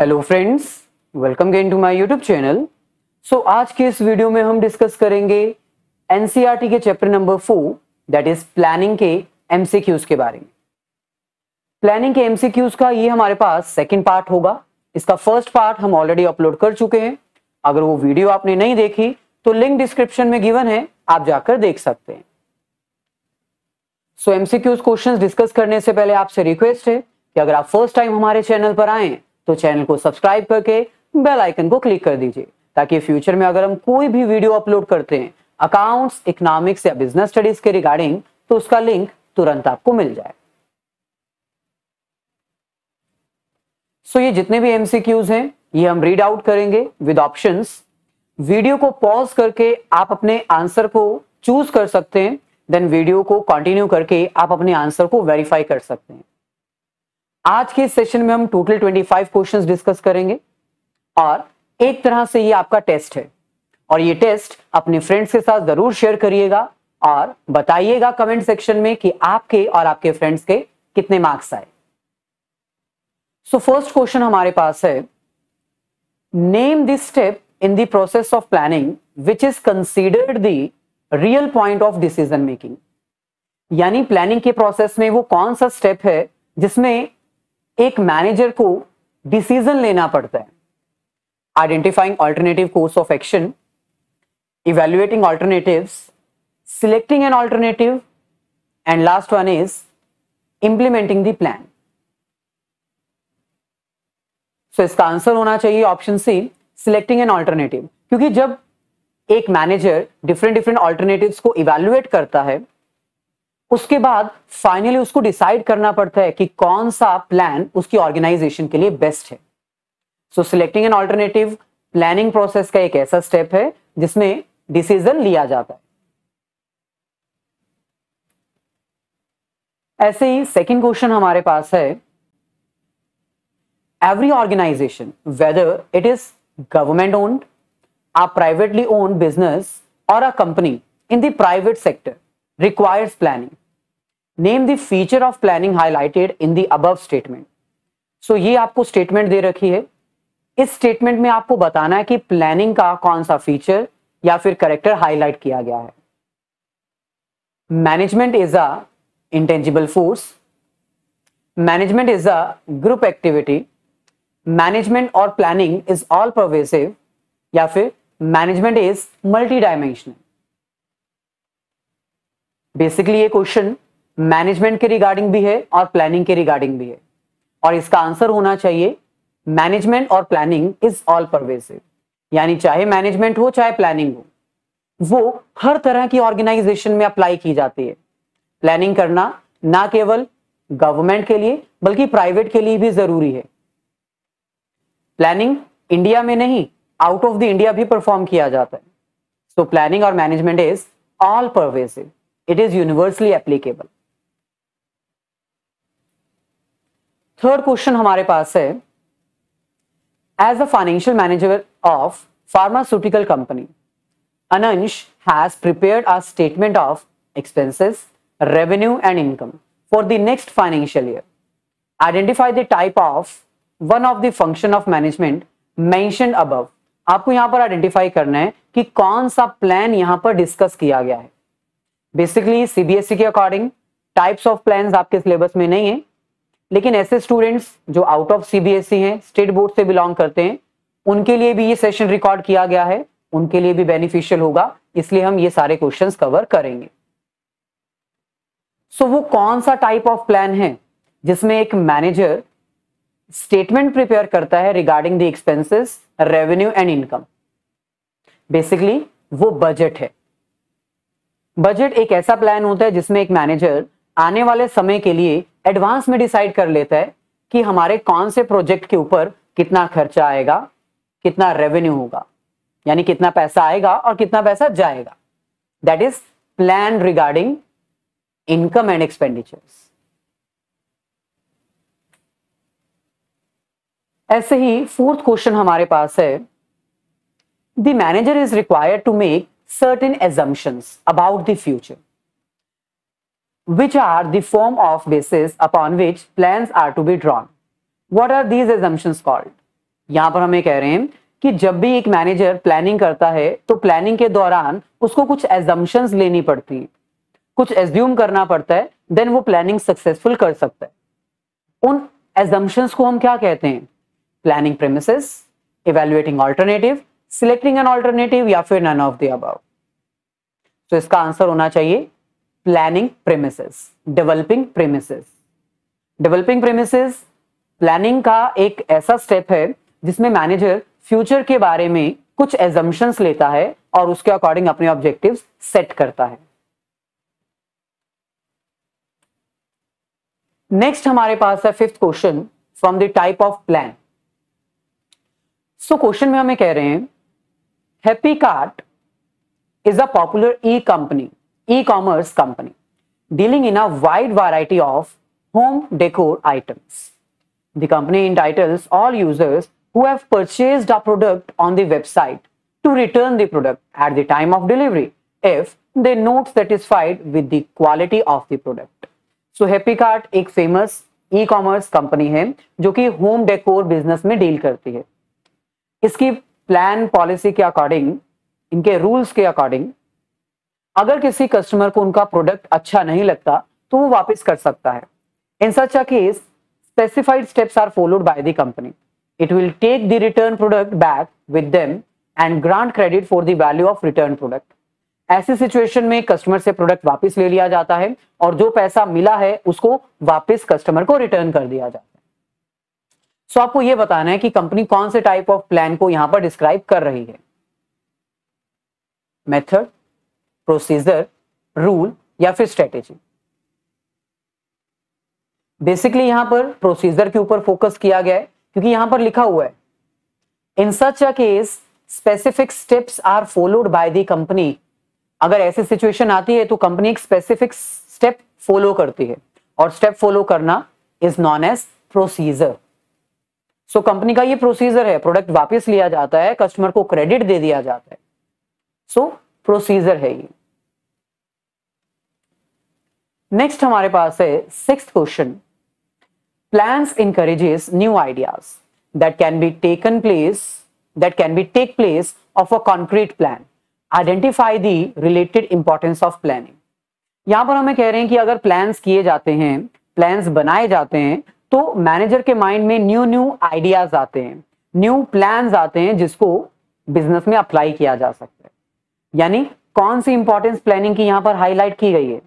Hello friends welcome again to my YouTube channel so आज के इस वीडियो में हम डिस्कस करेंगे एनसीईआरटी e के chapter number four that is planning के एमसीक्यूज के बारे में प्लानिंग के एमसीक्यूज का ये हमारे पास सेकंड पार्ट होगा इसका फर्स्ट पार्ट हम ऑलरेडी अपलोड कर चुके हैं अगर वो वीडियो आपने नहीं देखी तो लिंक डिस्क्रिप्शन में गिवन है आप जाकर देख सकते हैं सो एमसीक्यूज क्वेश्चंस डिस्कस करने से पहले आपसे रिक्वेस्ट है कि अगर आप फर्स्ट टाइम हमारे चैनल पर आए तो चैनल को सब्सक्राइब करके बेल आइकन को क्लिक कर दीजिए ताकि फ्यूचर में अगर हम कोई भी वीडियो अपलोड करते हैं अकाउंट्स इकोनॉमिक्स या बिजनेस स्टडीज के रिगार्डिंग तो उसका लिंक तुरंत आपको मिल जाए सो ये जितने भी एमसीक्यूज हैं ये हम रीड आउट करेंगे विद ऑप्शंस वीडियो को पॉज करके आप अपने आंसर को चूज कर सकते हैं देन वीडियो को कंटिन्यू करके आप अपने आंसर को वेरीफाई कर सकते हैं आज के सेशन में हम टोटल 25 क्वेश्चंस डिस्कस करेंगे और एक तरह से ये आपका टेस्ट है और ये टेस्ट अपने फ्रेंड्स के साथ जरूर शेयर करिएगा और बताइएगा कमेंट सेक्शन में कि आपके और आपके फ्रेंड्स के कितने मार्क्स आए सो फर्स्ट क्वेश्चन हमारे पास है name this step in the process of planning which is considered the real point of decision making यानी प्लानिंग के प्रोसेस में वो कौन सा स्टेप है जिसमें एक मैनेजर को डिसीजन लेना पड़ता है identifying alternative course of action evaluating alternative selecting an alternative and last one is implementing the plan so इसका आंसर होना चाहिए option C selecting an alternative क्योंकि जब एक मैनेजर डिफरेंट डिफरेंट ऑल्टरनेटिव को इवेल्युएट करता है उसके बाद फाइनली उसको डिसाइड करना पड़ता है कि कौन सा प्लान उसकी ऑर्गेनाइजेशन के लिए बेस्ट है so selecting an alternative planning process का एक ऐसा स्टेप है जिसमें डिसीजन लिया जाता है ऐसे ही सेकेंड क्वेश्चन हमारे पास है every organisation whether it is government owned or privately owned business or a company in the private sector requires planning name the feature of planning highlighted in the above statement सो ये आपको statement दे रखी है इस statement में आपको बताना है कि प्लानिंग का कौन सा फीचर या फिर करेक्टर हाईलाइट किया गया है management is a intangible force management is a group activity management or planning is all pervasive या फिर management is multi dimensional basically ये क्वेश्चन मैनेजमेंट के रिगार्डिंग भी है और प्लानिंग के रिगार्डिंग भी है और इसका आंसर होना चाहिए management or planning is all pervasive यानी चाहे मैनेजमेंट हो चाहे प्लानिंग हो वो हर तरह की ऑर्गेनाइजेशन में अप्लाई की जाती है प्लानिंग करना ना केवल गवर्नमेंट के लिए बल्कि प्राइवेट के लिए भी जरूरी है प्लानिंग इंडिया में नहीं आउट ऑफ द इंडिया भी परफॉर्म किया जाता है सो प्लानिंग और management is all pervasive it is universally applicable third question हमारे पास है as a financial manager of pharmaceutical company Anansh has prepare a statement of expenses revenue and income for the next financial year identify the type of one of the function of management mention above आपको यहां पर identify करना है कि कौन सा plan यहां पर डिस्कस किया गया है बेसिकली सीबीएसई e के अकॉर्डिंग टाइप्स ऑफ प्लान आपके सिलेबस में नहीं है लेकिन ऐसे स्टूडेंट्स जो आउट ऑफ सीबीएसई हैं स्टेट बोर्ड से बिलोंग करते हैं उनके लिए भी ये सेशन रिकॉर्ड किया गया है उनके लिए भी बेनिफिशियल होगा इसलिए हम ये सारे क्वेश्चन कवर करेंगे सो so, वो कौन सा टाइप ऑफ प्लान है जिसमें एक मैनेजर स्टेटमेंट प्रिपेयर करता है regarding the expenses revenue and income basically वो बजट है बजट एक ऐसा प्लान होता है जिसमें एक मैनेजर आने वाले समय के लिए एडवांस में डिसाइड कर लेता है कि हमारे कौन से प्रोजेक्ट के ऊपर कितना खर्चा आएगा कितना रेवेन्यू होगा यानी कितना पैसा आएगा और कितना पैसा जाएगा that is plan regarding income and expenditures ऐसे ही फोर्थ क्वेश्चन हमारे पास है the manager is required to make certain assumptions about the future which are the form of basis upon which plans are to be drawn what are these assumptions called यहां पर हमें कह रहे हैं कि जब भी एक मैनेजर प्लानिंग करता है तो प्लानिंग के दौरान उसको कुछ एजम्पन्स लेनी पड़ती है कुछ एज्यूम करना पड़ता है देन वो प्लानिंग सक्सेसफुल कर सकता है उन एजम्पन्स को हम क्या कहते हैं planning premise evaluating alternative selecting an alternative या फिर नन ऑफ द अबाउट तो इसका आंसर होना चाहिए planning premises developing premises developing premises planning का एक ऐसा स्टेप है जिसमें मैनेजर फ्यूचर के बारे में कुछ एजम्पन्स लेता है और उसके अकॉर्डिंग अपने ऑब्जेक्टिव सेट करता है नेक्स्ट हमारे पास है fifth question from the type of plan so question में हमें कह रहे हैं Happy Cart is a popular E company e-commerce company dealing in a wide variety of home decor items. The company entitles all users who have purchased a product on the website to return the product at the time of delivery if they not satisfied with the quality of the product. So Happy Cart एक famous e-commerce company है जो कि home decor business में deal करती है इसकी plan policy के according इनके रूल्स के अकॉर्डिंग अगर किसी कस्टमर को उनका प्रोडक्ट अच्छा नहीं लगता तो वो वापस कर सकता है in such a case specified steps are followed by the company it will take return product product back with them and grant credit for the value of return ऐसी सिचुएशन में कस्टमर से प्रोडक्ट वापस ले लिया जाता है और जो पैसा मिला है उसको वापस कस्टमर को रिटर्न कर दिया जाता है सो so, आपको यह बताना है कि कंपनी कौन से टाइप ऑफ प्लान को यहां पर डिस्क्राइब कर रही है मेथड प्रोसीजर रूल या फिर स्ट्रेटेजी बेसिकली यहां पर प्रोसीजर के ऊपर फोकस किया गया है क्योंकि यहां पर लिखा हुआ है in such a case specific steps are followed by the company अगर ऐसी सिचुएशन आती है तो कंपनी एक स्पेसिफिक स्टेप फॉलो करती है और स्टेप फॉलो करना is known as procedure so company का ये प्रोसीजर है प्रोडक्ट वापस लिया जाता है कस्टमर को क्रेडिट दे दिया जाता है सो so, प्रोसीजर है ये नेक्स्ट हमारे पास है six question plans encourages new ideas that can be taken place that can be take place of a concrete plan identify the related importance of planning यहां पर हमें कह रहे हैं कि अगर प्लान्स किए जाते हैं प्लान्स बनाए जाते हैं तो मैनेजर के माइंड में न्यू न्यू आइडियाज आते हैं न्यू प्लान्स आते हैं जिसको बिजनेस में अप्लाई किया जा सकता यानी कौन सी इंपॉर्टेंस प्लानिंग की यहां पर हाईलाइट की गई है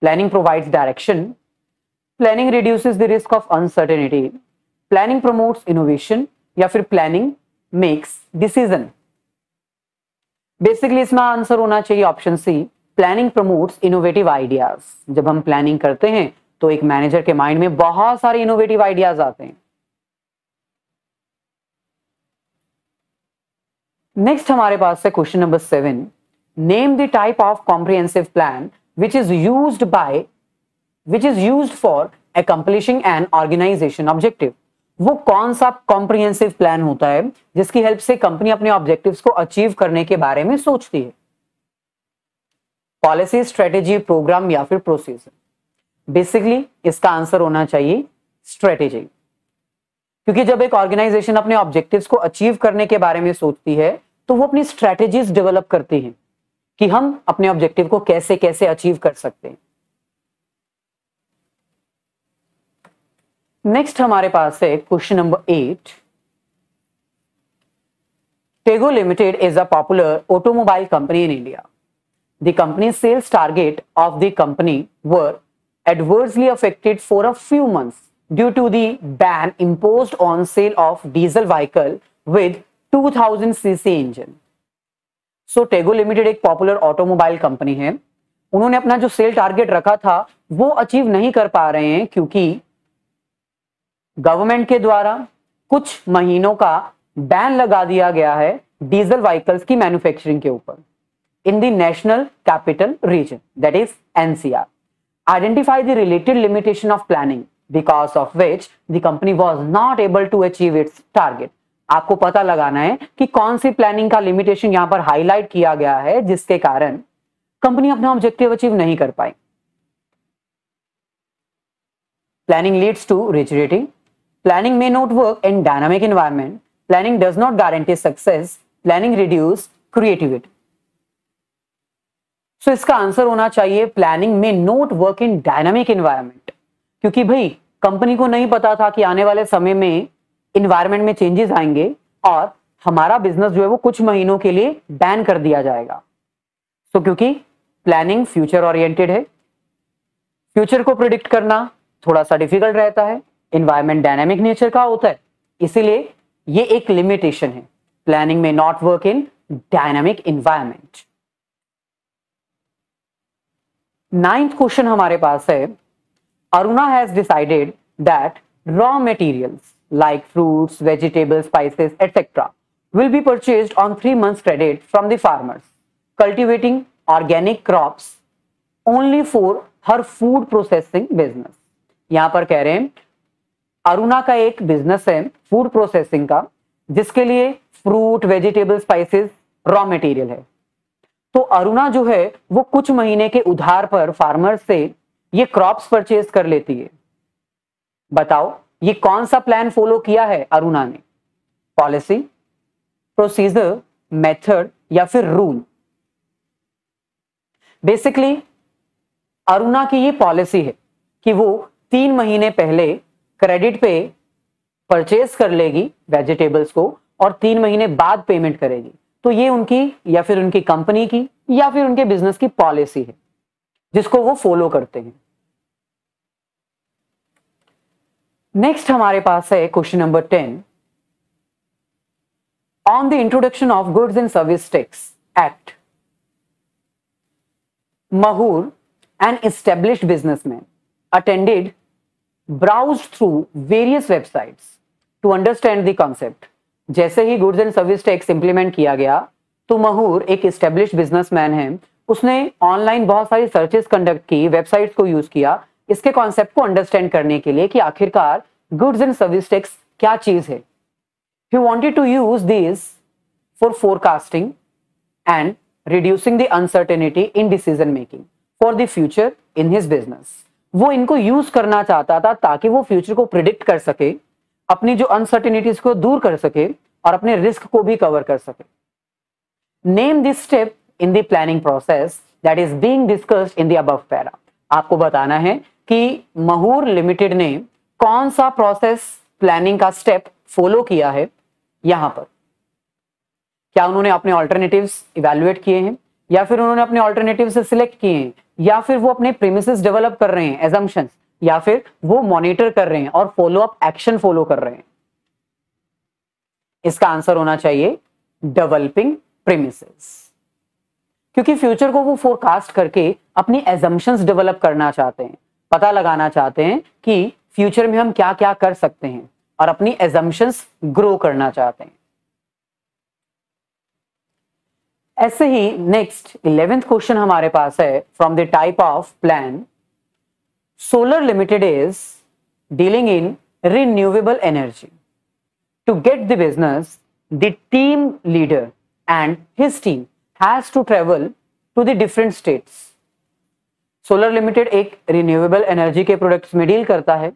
planning provides direction planning reduces the risk of uncertainty planning promotes innovation या फिर प्लानिंग मेक्स डिसीजन बेसिकली इसमें आंसर होना चाहिए option C planning promotes innovative ideas जब हम प्लानिंग करते हैं तो एक मैनेजर के माइंड में बहुत सारे इनोवेटिव आइडियाज आते हैं नेक्स्ट हमारे पास है question number seven name the type of comprehensive plan which is use by which is use for accomplishing an organisation objective वो कौन सा कॉम्प्रिहेंसिव प्लान होता है जिसकी हेल्प से कंपनी अपने ऑब्जेक्टिव्स को अचीव करने के बारे में सोचती है पॉलिसी स्ट्रेटेजी प्रोग्राम या फिर प्रोसीजर बेसिकली इसका आंसर होना चाहिए स्ट्रेटेजी क्योंकि जब एक ऑर्गेनाइजेशन अपने ऑब्जेक्टिव्स को अचीव करने के बारे में सोचती है तो वो अपनी स्ट्रैटेजीज डेवलप करती हैं कि हम अपने ऑब्जेक्टिव को कैसे कैसे अचीव कर सकते हैं नेक्स्ट हमारे पास है question number eight Tego limited is a popular automobile company in India the company sales target of the company were adversely affected for a few months due to than impose on sale of diesel vehicle with 2000 CC engine so Tego limited एक popular automobile company है उन्होंने अपना जो cell target रखा था वो achieve नहीं कर पा रहे हैं क्योंकि गवर्नमेंट के द्वारा कुछ महीनों का बैन लगा दिया गया है डीजल व्हीकल्स की मैन्युफैक्चरिंग के ऊपर in the national capital region that is NCR identify the related limitation of planning because of which the company was not able to achieve its target आपको पता लगाना है कि कौन सी प्लानिंग का लिमिटेशन यहां पर हाईलाइट किया गया है जिसके कारण कंपनी अपना ऑब्जेक्टिव अचीव नहीं कर पाई planning leads to rigidity planning may not work in dynamic environment planning does not guarantee success planning reduce creativity so इसका आंसर होना चाहिए planning may not work in dynamic environment क्योंकि भाई company को नहीं पता था कि आने वाले समय में इन्वायरमेंट में चेंजेस आएंगे और हमारा बिजनेस जो है वो कुछ महीनों के लिए बैन कर दिया जाएगा सो so, क्योंकि प्लानिंग फ्यूचर ओरिएंटेड है फ्यूचर को प्रिडिक्ट करना थोड़ा सा डिफिकल्ट रहता है इन्वायरमेंट डायनेमिक नेचर का होता है इसीलिए ये एक लिमिटेशन है planning may not work in dynamic environment ninth question हमारे पास है Aruna has decided that raw materials like fruits, vegetables, spices, etc. will be purchased on 3 months credit from the farmers. Cultivating organic crops only for her food processing business. यहाँ पर कह रहे हैं अरुणा का एक business है food processing का जिसके लिए fruit, vegetables, spices raw material है तो अरुणा जो है वो कुछ महीने के उधार पर फार्मर से ये क्रॉप्स परचेज कर लेती है बताओ ये कौन सा प्लान फॉलो किया है अरुणा ने पॉलिसी प्रोसीजर मेथड या फिर रूल बेसिकली अरुणा की ये पॉलिसी है कि वो तीन महीने पहले क्रेडिट पे परचेस कर लेगी वेजिटेबल्स को और तीन महीने बाद पेमेंट करेगी तो ये उनकी या फिर उनकी कंपनी की या फिर उनके बिजनेस की पॉलिसी है जिसको वो फॉलो करते हैं नेक्स्ट हमारे पास है question number ten on the introduction of goods and service tax act Mahur an establish businessman attended browse through various websites to understand the concept जैसे ही goods and service tax implement किया गया तो महूर एक एस्टेब्लिश बिजनेसमैन है उसने online बहुत सारी सर्चेस कंडक्ट की वेबसाइट्स को यूज किया इसके कॉन्सेप्ट को अंडरस्टैंड करने के लिए कि आखिरकार गुड्स एंड सर्विस टैक्स क्या चीज है he wanted to use this for forecasting and reducing the uncertainty in decision making for the future in his business वो इनको यूज करना चाहता था ताकि वो फ्यूचर को प्रिडिक्ट कर सके अपनी जो अनसर्टेनिटीज को दूर कर सके और अपने रिस्क को भी कवर कर सके name this step in the planning process that is being discussed in the above para आपको बताना है कि महूर लिमिटेड ने कौन सा प्रोसेस प्लानिंग का स्टेप फॉलो किया है यहां पर क्या उन्होंने अपने ऑल्टरनेटिव इवेल्युएट किए हैं या फिर उन्होंने अपने ऑल्टरनेटिव सिलेक्ट किए हैं या फिर वो अपने प्रीमिसेस डेवलप कर रहे हैं एजम्पन या फिर वो मॉनिटर कर रहे हैं और फॉलो अप एक्शन फॉलो कर रहे हैं इसका आंसर होना चाहिए डेवलपिंग प्रीमिसेस क्योंकि फ्यूचर को वो फोरकास्ट करके अपनी एजम्पन्स डेवलप करना चाहते हैं पता लगाना चाहते हैं कि फ्यूचर में हम क्या क्या कर सकते हैं और अपनी एजम्पन ग्रो करना चाहते हैं ऐसे ही नेक्स्ट इलेवेंथ क्वेश्चन हमारे पास है from the type of plan Solar Limited is dealing in renewable energy to get the business the team leader and his team has to travel to the different states Solar Limited एक renewable energy के products में deal करता है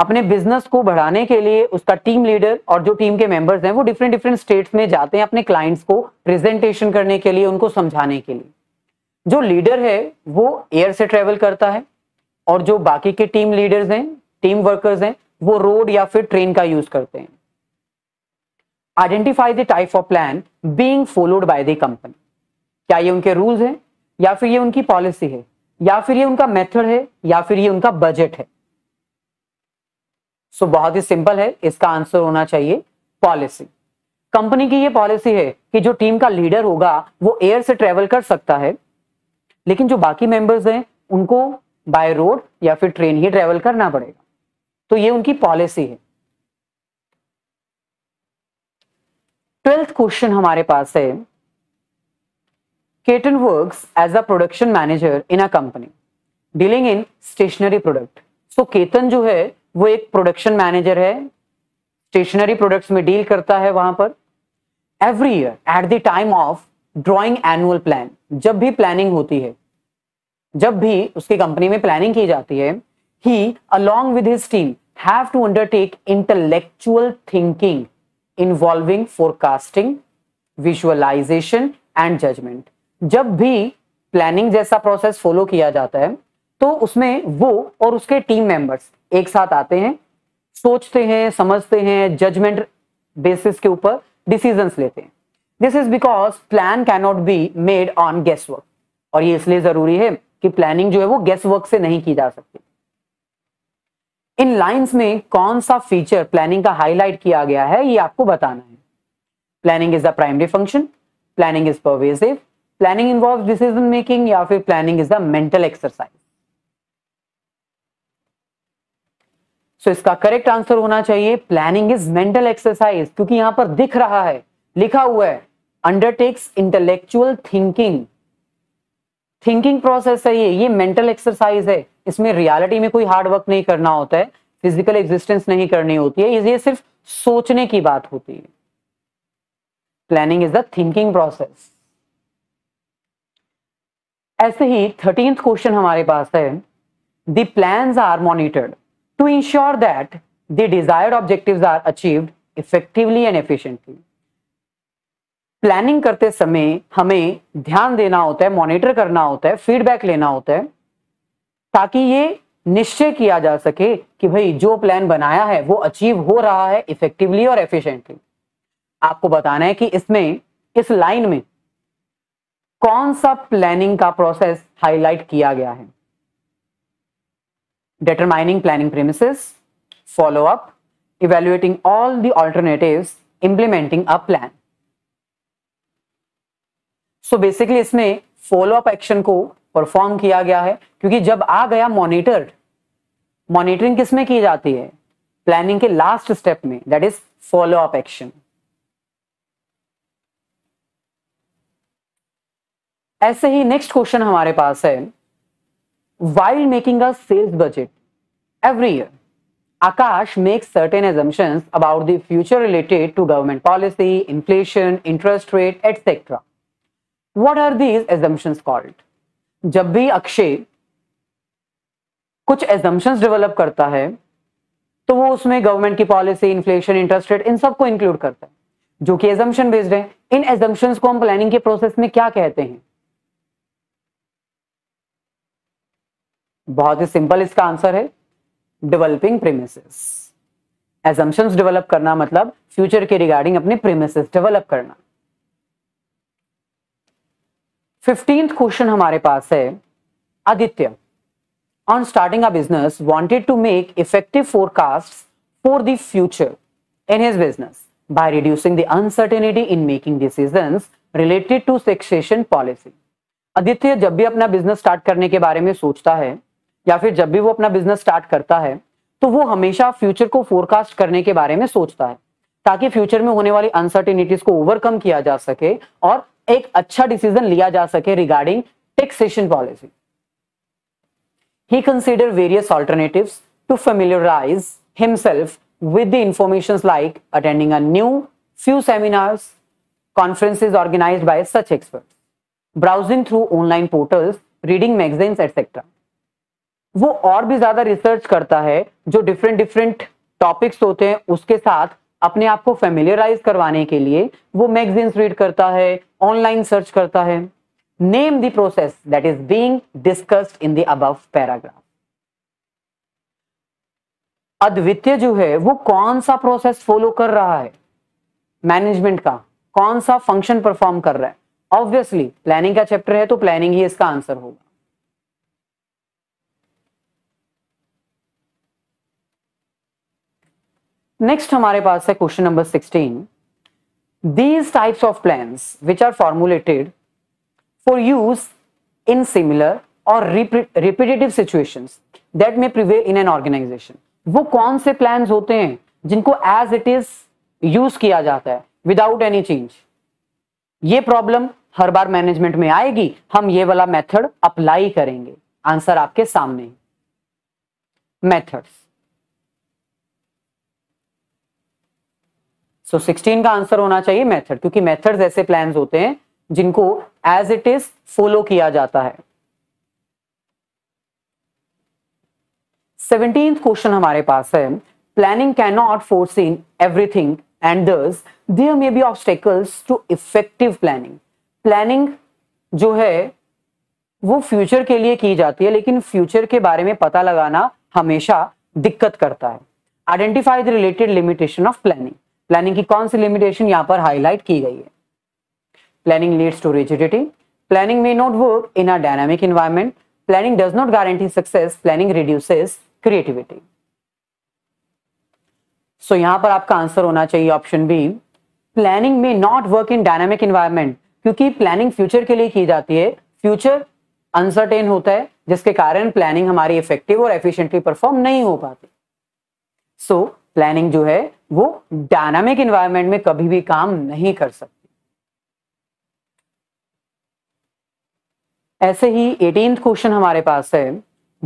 अपने business को बढ़ाने के लिए उसका टीम लीडर और जो टीम के मेंबर्स हैं वो डिफरेंट डिफरेंट स्टेट्स में जाते हैं अपने क्लाइंट्स को प्रेजेंटेशन करने के लिए उनको समझाने के लिए जो लीडर है वो एयर से ट्रेवल करता है और जो बाकी के टीम लीडर्स हैं टीम वर्कर्स हैं वो रोड या फिर ट्रेन का यूज करते हैं identify the type of plan being followed by the company क्या ये उनके रूल्स हैं या फिर ये उनकी पॉलिसी है या फिर ये उनका मेथड है या फिर ये उनका बजट है सो so, बहुत ही सिंपल है इसका आंसर होना चाहिए पॉलिसी कंपनी की ये पॉलिसी है कि जो टीम का लीडर होगा वो एयर से ट्रेवल कर सकता है लेकिन जो बाकी मेंबर्स हैं उनको बाय रोड या फिर ट्रेन ही ट्रेवल करना पड़ेगा तो ये उनकी पॉलिसी है ट्वेल्थ क्वेश्चन हमारे पास है Ketan works as a production manager in a company dealing in stationery product. So Ketan जो है वो एक production manager है stationery products में deal करता है वहां पर Every year at the time of drawing annual plan, जब भी planning होती है जब भी उसकी company में planning की जाती है he along with his team have to undertake intellectual thinking involving forecasting, visualization, and judgment. जब भी प्लानिंग जैसा प्रोसेस फॉलो किया जाता है तो उसमें वो और उसके टीम मेंबर्स एक साथ आते हैं सोचते हैं समझते हैं जजमेंट बेसिस के ऊपर डिसीजंस लेते हैं this is because plan cannot be made on guess work और ये इसलिए जरूरी है कि प्लानिंग जो है वो गेस वर्क से नहीं की जा सकती इन लाइंस में कौन सा फीचर प्लानिंग का हाईलाइट किया गया है ये आपको बताना है planning is the primary function planning is pervasive planning involve decision making या फिर planning is the mental exercise so इसका करेक्ट आंसर होना चाहिए प्लानिंग इज मेंटल एक्सरसाइज क्योंकि यहां पर दिख रहा है लिखा हुआ है undertakes intellectual thinking thinking process है ये ये मेंटल एक्सरसाइज है इसमें रियालिटी में कोई हार्डवर्क नहीं करना होता है फिजिकल एग्जिस्टेंस नहीं करनी होती है ये सिर्फ सोचने की बात होती है planning is the thinking process ऐसे ही थर्टीन क्वेश्चन हमारे पास है the plan are monitored to ensure that the desired objective are achieved effectively and efficiently planning करते समय हमें ध्यान देना होता है मॉनिटर करना होता है फीडबैक लेना होता है ताकि ये निश्चय किया जा सके कि भाई जो प्लान बनाया है वो अचीव हो रहा है इफेक्टिवली और एफिशिएंटली आपको बताना है कि इसमें इस लाइन में कौन सा प्लानिंग का प्रोसेस हाईलाइट किया गया है determining planning premises, follow up evaluating all the alternatives, implementing a plan so basically इसमें फॉलो अप एक्शन को परफॉर्म किया गया है क्योंकि जब आ गया मॉनिटर्ड मॉनिटरिंग किसमें की जाती है प्लानिंग के लास्ट स्टेप में that is follow up action ऐसे ही नेक्स्ट क्वेश्चन हमारे पास है while making a sales budget every year Akash make certain assumption about the future related to government policy inflation interest rate etcetera what are these assumption called जब भी अक्षय कुछ assumptions develop करता है तो वो उसमें गवर्नमेंट की पॉलिसी इन्फ्लेशन इंटरेस्ट रेट इन सबको इंक्लूड करता है जो कि एजम्पन बेस्ड है इन एजम्पन को हम प्लानिंग के प्रोसेस में क्या कहते हैं बहुत ही सिंपल इसका आंसर है डेवलपिंग प्रीमिसेस एजम्पन्स डेवलप करना मतलब फ्यूचर के रिगार्डिंग अपने प्रीमिसेस डेवलप करना फिफ्टींथ क्वेश्चन हमारे पास है Aditya on starting a business wanted to make effective forecast for the future in his business by reducing the uncertainty in making decision related to taxation policy Aditya जब भी अपना business start करने के बारे में सोचता है या फिर जब भी वो अपना बिजनेस स्टार्ट करता है तो वो हमेशा फ्यूचर को फोरकास्ट करने के बारे में सोचता है ताकि फ्यूचर में होने वाली अनसर्टिनिटीज को ओवरकम किया जा सके और एक अच्छा डिसीजन लिया जा सके regarding taxation policy he consider various alternative to familiarise himself with the information like attending a new few seminars conferences organise by such expert browsing through online portals reading magazines etcetera वो और भी ज्यादा research करता है जो different different topics होते हैं उसके साथ अपने आप को फेमिलियराइज करवाने के लिए वो मैगजीन्स रीड करता है ऑनलाइन सर्च करता है name the process that is being discussed in the above paragraph अद्वितीय जो है वो कौन सा प्रोसेस फॉलो कर रहा है मैनेजमेंट का कौन सा फंक्शन परफॉर्म कर रहा है ऑब्वियसली प्लानिंग का चैप्टर है तो प्लानिंग ही इसका आंसर होगा नेक्स्ट हमारे पास है question number 16 these types of plan which are formulated for use in similar और repetitive situations that may prevail in an organisation वो कौन से प्लान होते हैं जिनको एज इट इज यूज किया जाता है विदाउट एनी चेंज ये प्रॉब्लम हर बार मैनेजमेंट में आएगी हम ये वाला मेथड अप्लाई करेंगे आंसर आपके सामने मेथड्स सो so, 16 का आंसर होना चाहिए मेथड क्योंकि मेथड्स ऐसे प्लान होते हैं जिनको एज इट इज फॉलो किया जाता है सेवनटीन क्वेश्चन हमारे पास है planning can not force in everything and thus there may be obstacles to effective planning planning जो है वो फ्यूचर के लिए की जाती है लेकिन फ्यूचर के बारे में पता लगाना हमेशा दिक्कत करता है identify the related limitation of planning planning की कौन सी लिमिटेशन यहाँ पर हाईलाइट की गई है planning leads to rigidity planning may not work in a dynamic environment planning does not guarantee success planning reduces creativity so यहां पर आपका आंसर होना चाहिए option B planning may not work in dynamic environment क्योंकि planning future के लिए की जाती है फ्यूचर अनसर्टेन होता है जिसके कारण प्लानिंग हमारी इफेक्टिव और एफिशिएंटली परफॉर्म नहीं हो पाती सो प्लानिंग जो है वो डायनामिक इन्वायरमेंट में कभी भी काम नहीं कर सकती ऐसे ही एटीन क्वेश्चन हमारे पास है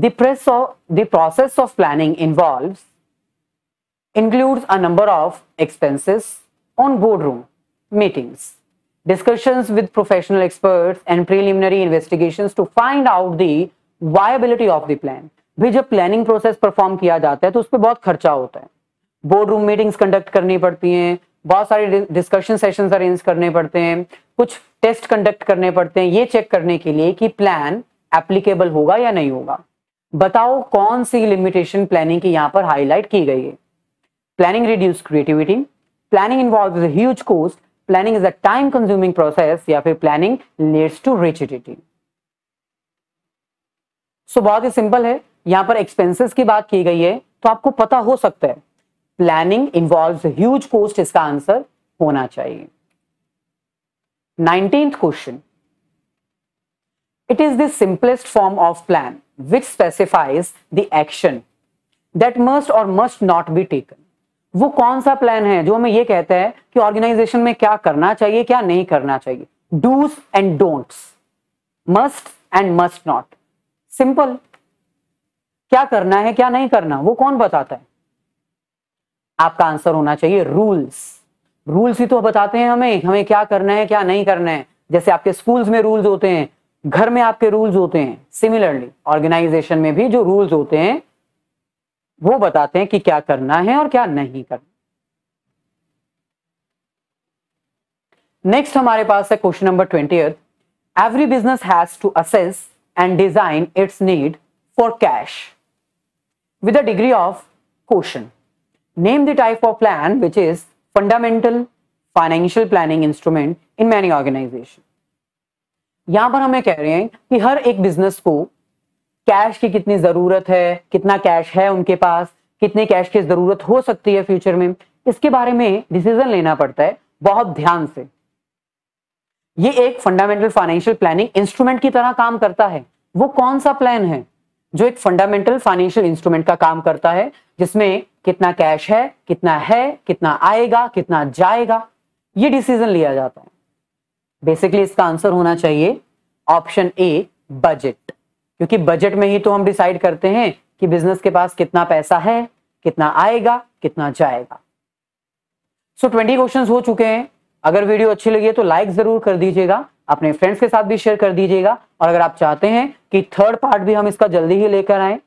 this of the process of planning involve includes a number of expenses on board room meetings discussions with professional expert and preliminary investigation to find out the viability of the plan भी जब planning process perform किया जाता है तो उस पर बहुत खर्चा होता है बोर्ड रूम मीटिंग्स कंडक्ट करनी पड़ती हैं बहुत सारे डिस्कशन सेशंस अरेंज करने पड़ते हैं कुछ टेस्ट कंडक्ट करने पड़ते हैं ये चेक करने के लिए कि प्लान एप्लीकेबल होगा या नहीं होगा बताओ कौन सी लिमिटेशन प्लानिंग की यहाँ पर हाईलाइट की गई है planning reduce creativity planning involve huge cost planning is a time consuming process या फिर प्लानिंग लीड्स टू रिचिडिटी सो बहुत ही सिंपल है यहाँ पर एक्सपेंसेस की बात की गई है तो आपको पता हो सकता है प्लानिंग इन्वॉल्व ह्यूज कोस्ट इसका आंसर होना चाहिए nineteen question it is the simplest form of plan which specifies the action that must और मस्ट नॉट बी टेकन वो कौन सा प्लान है जो हमें ये कहता है कि ऑर्गेनाइजेशन में क्या करना चाहिए क्या नहीं करना चाहिए dos and don'ts must and must not simple क्या करना है क्या नहीं करना वो कौन बताता है आपका आंसर होना चाहिए रूल्स रूल्स ही तो बताते हैं हमें हमें क्या करना है क्या नहीं करना है जैसे आपके स्कूल्स में रूल्स होते हैं घर में आपके रूल्स होते हैं सिमिलरली ऑर्गेनाइजेशन में भी जो रूल्स होते हैं वो बताते हैं कि क्या करना है और क्या नहीं करना नेक्स्ट हमारे पास है question number twenty every business has to assess and design its need for cash with degree of question Name the type of plan which is fundamental financial planning instrument in many organisation यहां पर हमें कह रहे हैं कि हर एक business को cash की कितनी जरूरत है कितना कैश है उनके पास कितने कैश की जरूरत हो सकती है फ्यूचर में इसके बारे में डिसीजन लेना पड़ता है बहुत ध्यान से ये एक फंडामेंटल फाइनेंशियल प्लानिंग इंस्ट्रूमेंट की तरह काम करता है वो कौन सा प्लान है जो एक फंडामेंटल फाइनेंशियल इंस्ट्रूमेंट का काम करता है जिसमें कितना कैश है कितना है कितना आएगा कितना जाएगा ये डिसीजन लिया जाता है बेसिकली इसका आंसर होना चाहिए ऑप्शन ए बजट क्योंकि बजट में ही तो हम डिसाइड करते हैं कि बिजनेस के पास कितना पैसा है कितना आएगा कितना जाएगा सो ट्वेंटी क्वेश्चन हो चुके हैं अगर वीडियो अच्छी लगी है तो लाइक जरूर कर दीजिएगा अपने फ्रेंड्स के साथ भी शेयर कर दीजिएगा और अगर आप चाहते हैं कि थर्ड पार्ट भी हम इसका जल्दी ही लेकर आए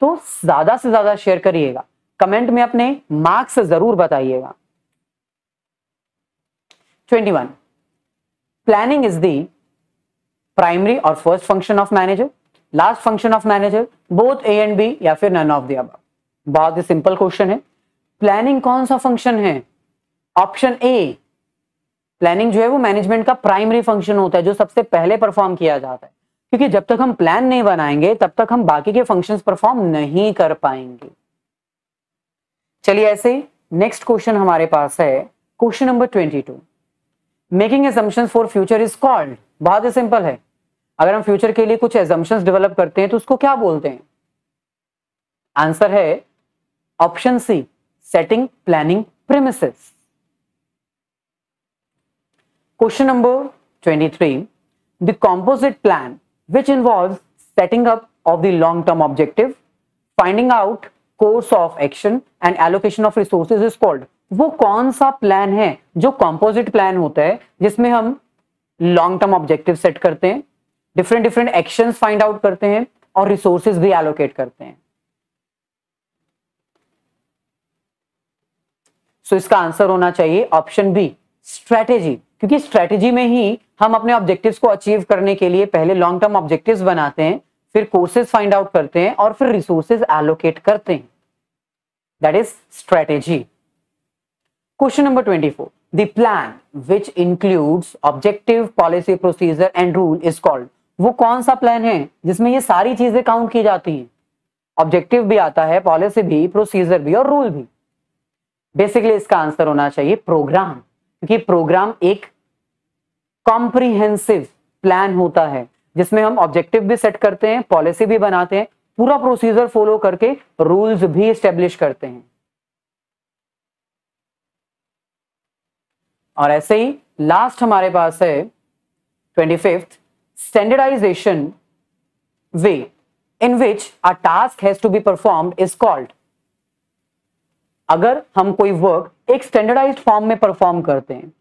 तो ज्यादा से ज्यादा शेयर करिएगा कमेंट में अपने मार्क्स जरूर बताइएगा 21 प्लानिंग इज the प्राइमरी और first function of manager last function of manager both A and B या फिर नन ऑफ the अब बहुत ही सिंपल क्वेश्चन है प्लानिंग कौन सा फंक्शन है ऑप्शन ए प्लानिंग जो है वो मैनेजमेंट का प्राइमरी फंक्शन होता है जो सबसे पहले परफॉर्म किया जाता है क्योंकि जब तक हम प्लान नहीं बनाएंगे तब तक हम बाकी के फंक्शंस परफॉर्म नहीं कर पाएंगे चलिए ऐसे नेक्स्ट क्वेश्चन हमारे पास है question number twenty two making assumption for future is called बहुत ही सिंपल है अगर हम फ्यूचर के लिए कुछ एजम्पन डेवलप करते हैं तो उसको क्या बोलते हैं आंसर है option C setting planning premise question number three the composite plan which involve setting up of the long term objective finding out course of action and allocation of resources is called वो कौन सा plan है जो composite plan होता है जिसमें हम long term objective set करते हैं different different action find out करते हैं और रिसोर्सेज भी एलोकेट करते हैं सो so, इसका आंसर होना चाहिए ऑप्शन बी स्ट्रेटेजी क्योंकि स्ट्रेटेजी में ही हम अपने ऑब्जेक्टिव्स को अचीव करने के लिए पहले लॉन्ग टर्म ऑब्जेक्टिव्स बनाते हैं फिर कोर्सेज फाइंड आउट करते हैं और फिर रिसोर्सेज एलोकेट करते हैं that is strategy question number twenty four the plan which includes objective policy procedure and rule is called वो कौन सा प्लान है जिसमें ये सारी चीजें काउंट की जाती हैं ऑब्जेक्टिव भी आता है पॉलिसी भी प्रोसीजर भी और रूल भी बेसिकली इसका आंसर होना चाहिए प्रोग्राम क्योंकि प्रोग्राम एक कॉम्प्रिहेंसिव प्लान होता है जिसमें हम ऑब्जेक्टिव भी सेट करते हैं पॉलिसी भी बनाते हैं पूरा प्रोसीजर फॉलो करके रूल्स भी स्टेब्लिश करते हैं और ऐसे ही लास्ट हमारे पास है twenty fifth standardisation way in which a task has to be performed is called अगर हम कोई वर्क एक स्टैंडर्डाइज फॉर्म में परफॉर्म करते हैं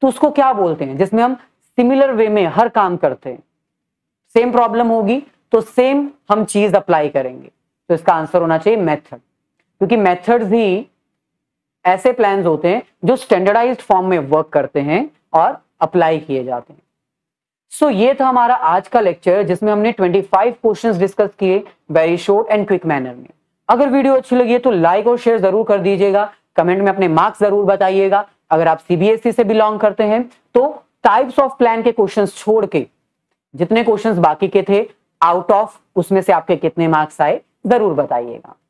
तो उसको क्या बोलते हैं जिसमें हम सिमिलर वे में हर काम करते हैं सेम प्रॉब्लम होगी तो सेम हम चीज अप्लाई करेंगे तो इसका आंसर होना चाहिए मेथड क्योंकि मेथड्स ही ऐसे प्लान होते हैं जो स्टैंडर्डाइज्ड फॉर्म में वर्क करते हैं और अप्लाई किए जाते हैं सो so, ये था हमारा आज का लेक्चर जिसमें हमने 25 क्वेश्चंस डिस्कस किए very short and quick manner में अगर वीडियो अच्छी लगी है तो लाइक और शेयर जरूर कर दीजिएगा कमेंट में अपने मार्क्स जरूर बताइएगा अगर आप सीबीएसई e से बिलोंग करते हैं तो टाइप्स ऑफ प्लान के क्वेश्चन छोड़ के जितने क्वेश्चंस बाकी के थे आउट ऑफ उसमें से आपके कितने मार्क्स आए जरूर बताइएगा